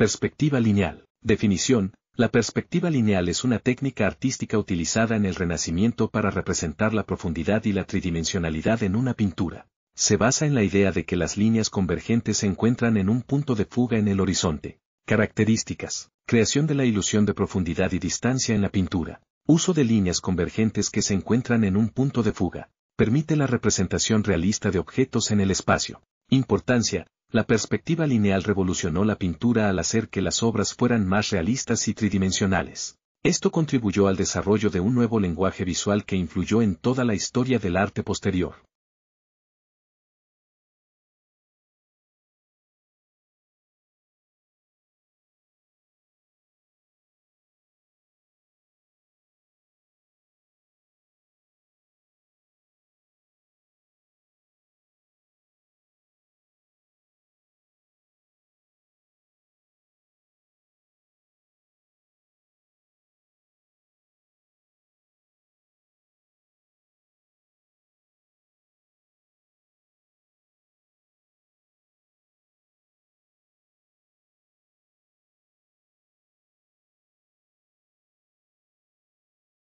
Perspectiva lineal. Definición. La perspectiva lineal es una técnica artística utilizada en el Renacimiento para representar la profundidad y la tridimensionalidad en una pintura. Se basa en la idea de que las líneas convergentes se encuentran en un punto de fuga en el horizonte. Características. Creación de la ilusión de profundidad y distancia en la pintura. Uso de líneas convergentes que se encuentran en un punto de fuga. Permite la representación realista de objetos en el espacio. Importancia. La perspectiva lineal revolucionó la pintura al hacer que las obras fueran más realistas y tridimensionales. Esto contribuyó al desarrollo de un nuevo lenguaje visual que influyó en toda la historia del arte posterior.